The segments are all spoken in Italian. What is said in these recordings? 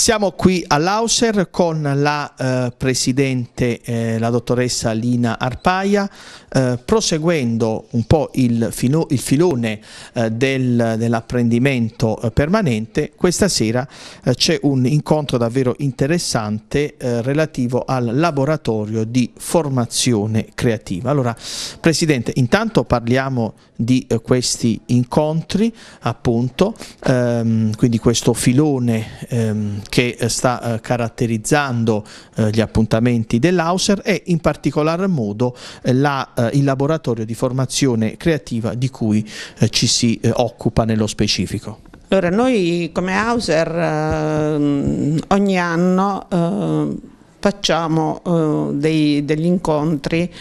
Siamo qui all'Auser con la eh, Presidente, eh, la dottoressa Lina Arpaia, eh, proseguendo un po' il, filo il filone eh, del, dell'apprendimento eh, permanente. Questa sera eh, c'è un incontro davvero interessante relativo al laboratorio di formazione creativa. Allora, Presidente, intanto parliamo di questi incontri, appunto, ehm, quindi questo filone ehm, che eh, sta eh, caratterizzando eh, gli appuntamenti dell'Auser e in particolar modo la, il laboratorio di formazione creativa di cui ci si occupa nello specifico. Allora, noi come Hauser eh, ogni anno eh, facciamo eh, dei, degli incontri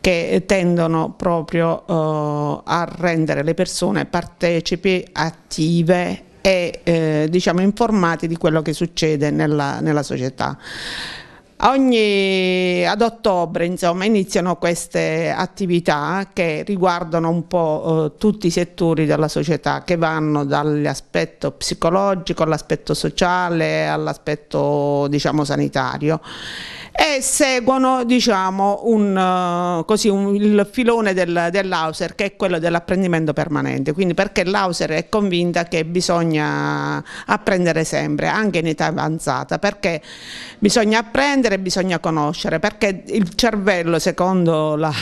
che tendono proprio a rendere le persone partecipi, attive e eh, diciamo, informati di quello che succede nella, nella società. Ogni, ad ottobre insomma, iniziano queste attività che riguardano un po' eh, tutti i settori della società che vanno dall'aspetto psicologico all'aspetto sociale all'aspetto diciamo, sanitario e seguono diciamo, un, eh, così, un, il filone del, dell'Auser che è quello dell'apprendimento permanente, quindi perché l'Auser è convinta che bisogna apprendere sempre, anche in età avanzata, perché bisogna apprendere comprendere bisogna conoscere, perché il cervello, secondo la,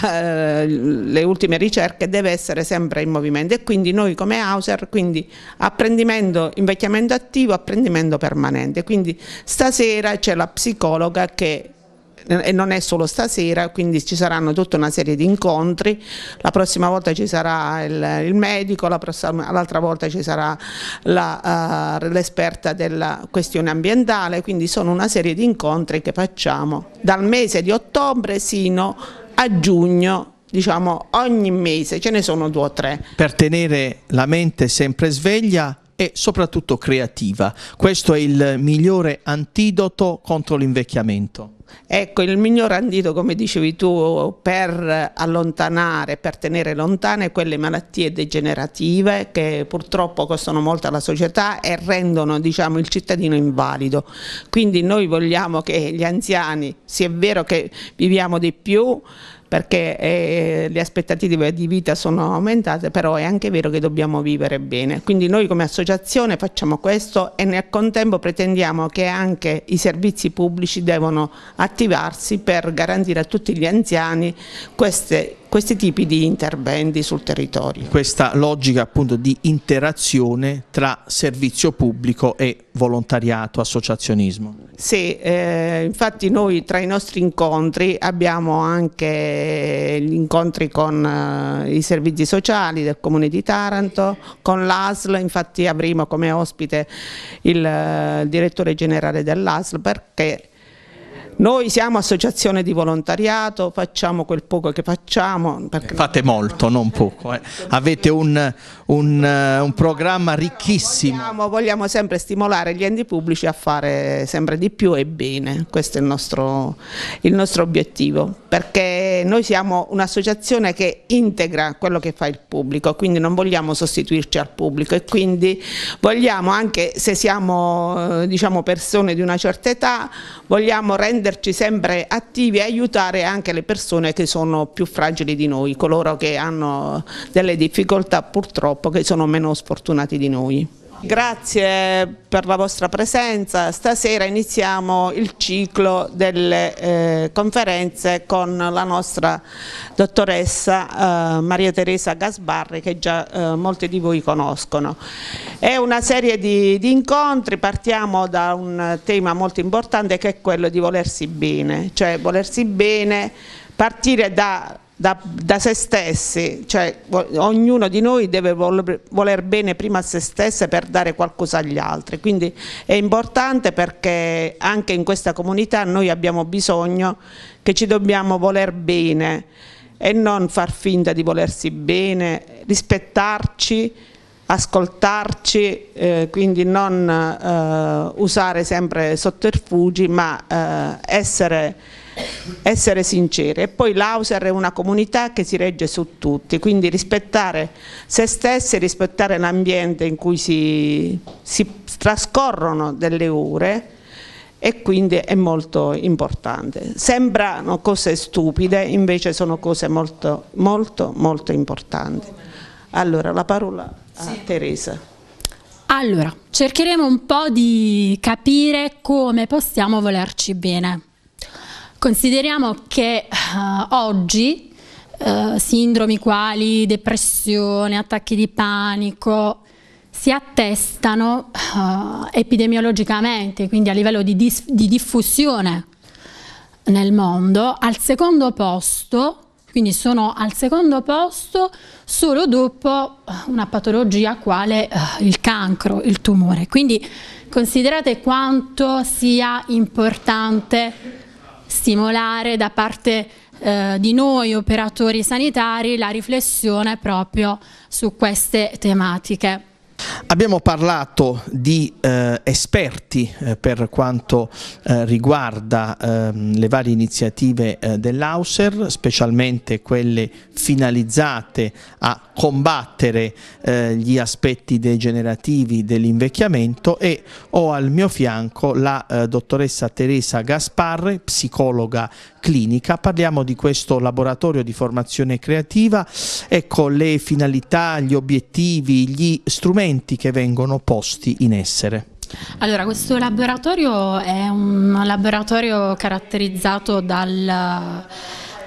eh, le ultime ricerche, deve essere sempre in movimento e quindi noi come Hauser, quindi apprendimento, invecchiamento attivo, apprendimento permanente. Quindi stasera c'è la psicologa che e non è solo stasera, quindi ci saranno tutta una serie di incontri, la prossima volta ci sarà il, il medico, l'altra la volta ci sarà eh, l'esperta uh, della questione ambientale, quindi sono una serie di incontri che facciamo dal mese di ottobre sino a giugno diciamo ogni mese, ce ne sono due o tre. Per tenere la mente sempre sveglia e soprattutto creativa. Questo è il migliore antidoto contro l'invecchiamento. Ecco, il miglior antidoto, come dicevi tu, per allontanare, per tenere lontane quelle malattie degenerative che purtroppo costano molto alla società e rendono diciamo, il cittadino invalido. Quindi noi vogliamo che gli anziani, se è vero che viviamo di più, perché eh, le aspettative di vita sono aumentate, però è anche vero che dobbiamo vivere bene. Quindi noi come associazione facciamo questo e nel contempo pretendiamo che anche i servizi pubblici devono attivarsi per garantire a tutti gli anziani queste questi tipi di interventi sul territorio. Questa logica appunto di interazione tra servizio pubblico e volontariato, associazionismo. Sì, eh, infatti noi tra i nostri incontri abbiamo anche gli incontri con eh, i servizi sociali del Comune di Taranto, con l'ASL, infatti avremo come ospite il, eh, il direttore generale dell'ASL perché noi siamo associazione di volontariato, facciamo quel poco che facciamo. Fate molto, non poco. Eh. Avete un, un, eh, un, programma ricchissimo. Vogliamo, vogliamo, sempre stimolare gli enti pubblici a fare sempre di più e bene, questo è il nostro, il nostro obiettivo, perché noi siamo un'associazione che integra quello che fa il pubblico, quindi non vogliamo sostituirci al pubblico e quindi vogliamo anche se siamo eh, diciamo, persone di una certa età, vogliamo rendere renderci sempre attivi e aiutare anche le persone che sono più fragili di noi, coloro che hanno delle difficoltà purtroppo che sono meno sfortunati di noi. Grazie per la vostra presenza. Stasera iniziamo il ciclo delle eh, conferenze con la nostra dottoressa eh, Maria Teresa Gasbarri che già eh, molti di voi conoscono. È una serie di, di, incontri, partiamo da un tema molto importante che è quello di volersi bene, cioè volersi bene, partire da da, da, se stessi, cioè ognuno di noi deve voler bene prima a se stesse per dare qualcosa agli altri, quindi è importante perché anche in questa comunità noi abbiamo bisogno che ci dobbiamo voler bene e non far finta di volersi bene, rispettarci, ascoltarci, eh, quindi non eh, usare sempre sotterfugi ma eh, essere essere sinceri e poi l'Auser è una comunità che si regge su tutti, quindi rispettare se stessi, rispettare l'ambiente in cui si, si trascorrono delle ore e quindi è molto importante. Sembrano cose stupide, invece sono cose molto, molto, molto importanti. Allora, la parola a sì. Teresa. Allora, cercheremo un po' di capire come possiamo volerci bene. Consideriamo che uh, oggi uh, sindromi quali depressione, attacchi di panico si attestano uh, epidemiologicamente, quindi a livello di, dis- di diffusione nel mondo, al secondo posto quindi sono al secondo posto solo dopo una patologia quale il cancro, il tumore. Quindi considerate quanto sia importante stimolare da parte eh, di noi operatori sanitari la riflessione proprio su queste tematiche. Abbiamo parlato di eh, esperti eh, per quanto eh, riguarda ehm, le varie iniziative eh, dell'Auser, specialmente quelle finalizzate a combattere eh, gli aspetti degenerativi dell'invecchiamento e ho al mio fianco la eh, dottoressa Teresa Gasparre, psicologa clinica. Parliamo di questo laboratorio di formazione creativa, ecco le finalità, gli obiettivi, gli strumenti che vengono posti in essere. Allora, questo laboratorio è un laboratorio caratterizzato dal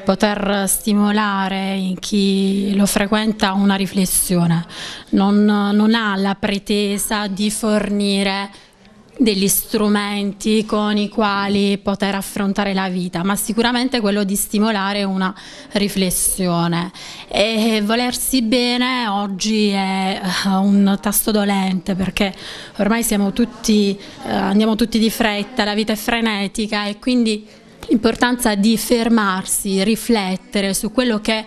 poter stimolare in chi lo frequenta una riflessione, non, non ha la pretesa di fornire degli strumenti con i quali poter affrontare la vita, ma sicuramente quello di stimolare una riflessione. E volersi bene oggi è eh, un tasto dolente perché ormai siamo tutti, eh, andiamo tutti di fretta, la vita è frenetica e quindi l'importanza di fermarsi, riflettere su quello che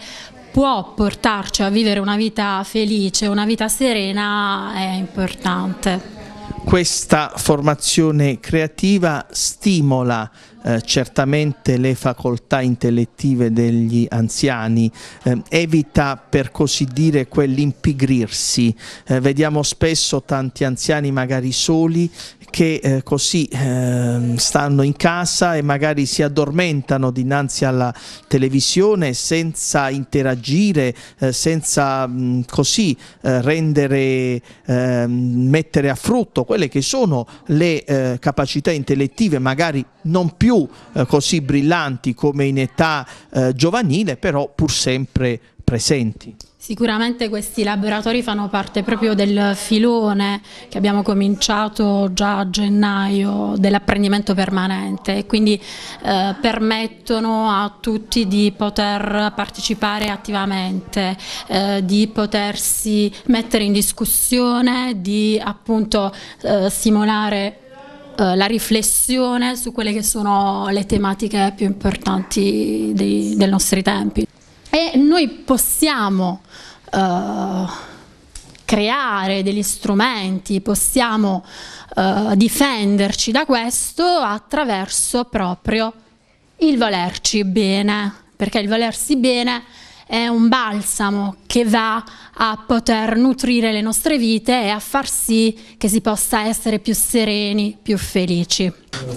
può portarci a vivere una vita felice, una vita serena è importante. Questa formazione creativa stimola eh, certamente le facoltà intellettive degli anziani, eh, evita per così dire quell'impigrirsi. Eh, vediamo spesso tanti anziani magari soli che eh, così eh, stanno in casa e magari si addormentano dinanzi alla televisione senza interagire, eh, senza mh, mm, così eh, rendere, ehm, mettere a frutto quelle che sono le eh, capacità intellettive magari non più eh, così brillanti come in età giovanile, però pur sempre presenti. Sicuramente questi laboratori fanno parte proprio del filone che abbiamo cominciato già a gennaio dell'apprendimento permanente e quindi eh, permettono a tutti di poter partecipare attivamente, eh, di potersi mettere in discussione, di appunto eh, simulare eh, la riflessione su quelle che sono le tematiche più importanti dei, dei nostri tempi e noi possiamo uh, creare degli strumenti, possiamo uh, difenderci da questo attraverso proprio il volerci bene, perché il volersi bene è un balsamo che va a poter nutrire le nostre vite e a far sì che si possa essere più sereni, più felici.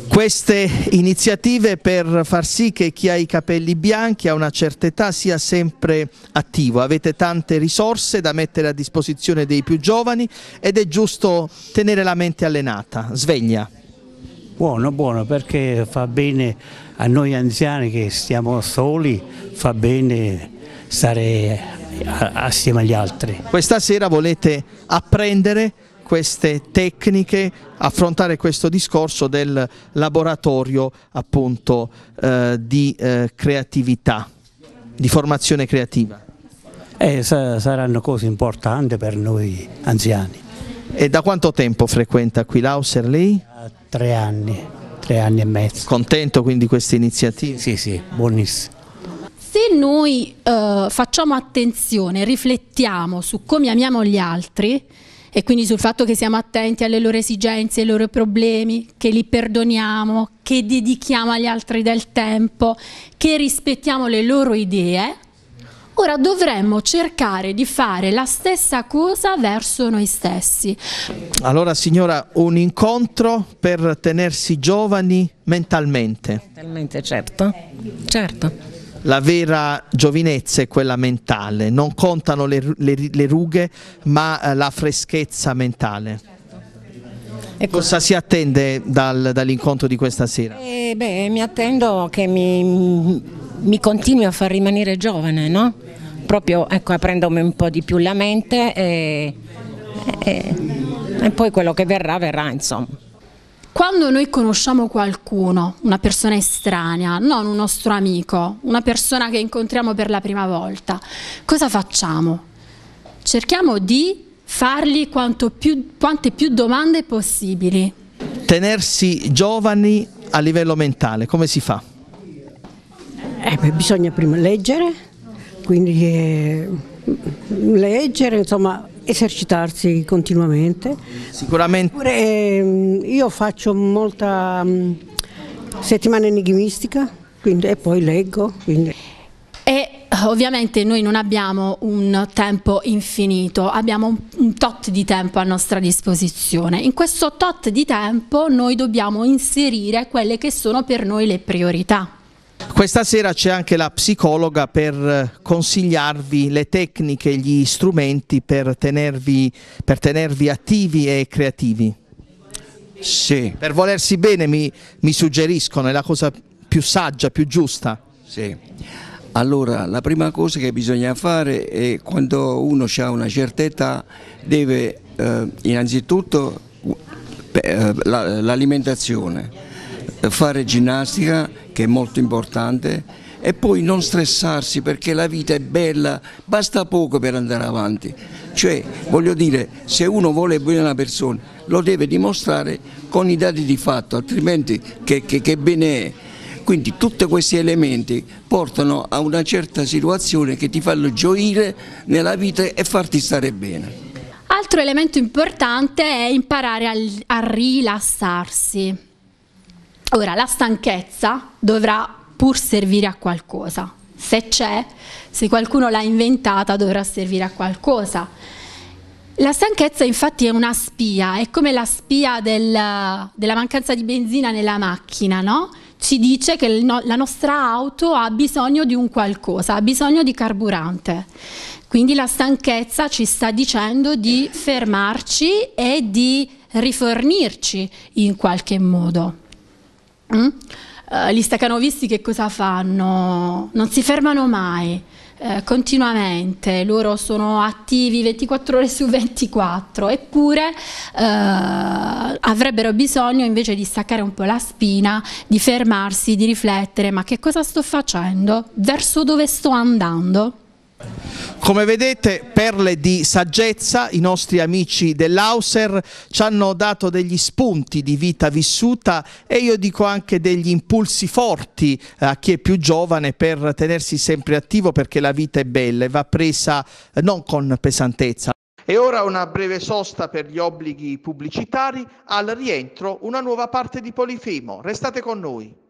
Queste iniziative per far sì che chi ha i capelli bianchi a una certa età sia sempre attivo. Avete tante risorse da mettere a disposizione dei più giovani ed è giusto tenere la mente allenata, sveglia. Buono, buono, perché fa bene a noi anziani che stiamo soli, fa bene stare assieme agli altri. Questa sera volete apprendere queste tecniche, affrontare questo discorso del laboratorio appunto eh, di eh, creatività, di formazione creativa. Eh, sa saranno cose importanti per noi anziani. E da quanto tempo frequenta qui l'Auser lei? Tre anni, tre anni e mezzo. Contento quindi di questa iniziativa? Sì, sì, buonissimo se noi eh, facciamo attenzione, riflettiamo su come amiamo gli altri e quindi sul fatto che siamo attenti alle loro esigenze, ai loro problemi, che li perdoniamo, che dedichiamo agli altri del tempo, che rispettiamo le loro idee, Ora dovremmo cercare di fare la stessa cosa verso noi stessi. Allora signora, un incontro per tenersi giovani mentalmente? Mentalmente certo, certo. La vera giovinezza è quella mentale, non contano le, le, le rughe ma eh, la freschezza mentale. E ecco. Cosa si attende dal, dall'incontro di questa sera? Eh, beh, mi attendo che mi, mi, continui a far rimanere giovane, no? proprio ecco, aprendomi un po' di più la mente e, e, e poi quello che verrà verrà insomma. Quando noi conosciamo qualcuno, una persona estranea, non un nostro amico, una persona che incontriamo per la prima volta, cosa facciamo? Cerchiamo di fargli più, quante più domande possibili. Tenersi giovani a livello mentale, come si fa? Eh beh, bisogna prima leggere, quindi eh, leggere, insomma, esercitarsi continuamente. Sicuramente. Oppure, ehm, io faccio molta mm, settimana enigmistica quindi, e poi leggo. Quindi. E ovviamente noi non abbiamo un tempo infinito, abbiamo un, un tot di tempo a nostra disposizione. In questo tot di tempo noi dobbiamo inserire quelle che sono per noi le priorità. Questa sera c'è anche la psicologa per consigliarvi le tecniche, gli strumenti per tenervi, per tenervi attivi e creativi. Sì. Per volersi bene mi, mi, suggeriscono, è la cosa più saggia, più giusta. Sì. Allora, la prima cosa che bisogna fare è quando uno ha una certa età deve eh, innanzitutto eh, l'alimentazione, fare ginnastica che è molto importante e poi non stressarsi perché la vita è bella, basta poco per andare avanti. Cioè, voglio dire, se uno vuole bene una persona lo deve dimostrare con i dati di fatto, altrimenti che, che, che bene è? Quindi tutti questi elementi portano a una certa situazione che ti fanno gioire nella vita e farti stare bene. Altro elemento importante è imparare a rilassarsi. Ora, la stanchezza dovrà pur servire a qualcosa. Se c'è, se qualcuno l'ha inventata, dovrà servire a qualcosa. La stanchezza infatti è una spia, è come la spia del, della mancanza di benzina nella macchina, no? Ci dice che no, la nostra auto ha bisogno di un qualcosa, ha bisogno di carburante. Quindi la stanchezza ci sta dicendo di fermarci e di rifornirci in qualche modo. Mm? Uh, gli stacanovisti che cosa fanno? Non si fermano mai, eh, continuamente, loro sono attivi 24 ore su 24, eppure eh, avrebbero bisogno invece di staccare un po' la spina, di fermarsi, di riflettere, ma che cosa sto facendo? Verso dove sto andando? Come vedete, perle di saggezza, i nostri amici dell'Auser ci hanno dato degli spunti di vita vissuta e io dico anche degli impulsi forti eh, a chi è più giovane per tenersi sempre attivo perché la vita è bella e va presa eh, non con pesantezza. E ora una breve sosta per gli obblighi pubblicitari, al rientro una nuova parte di Polifemo. Restate con noi.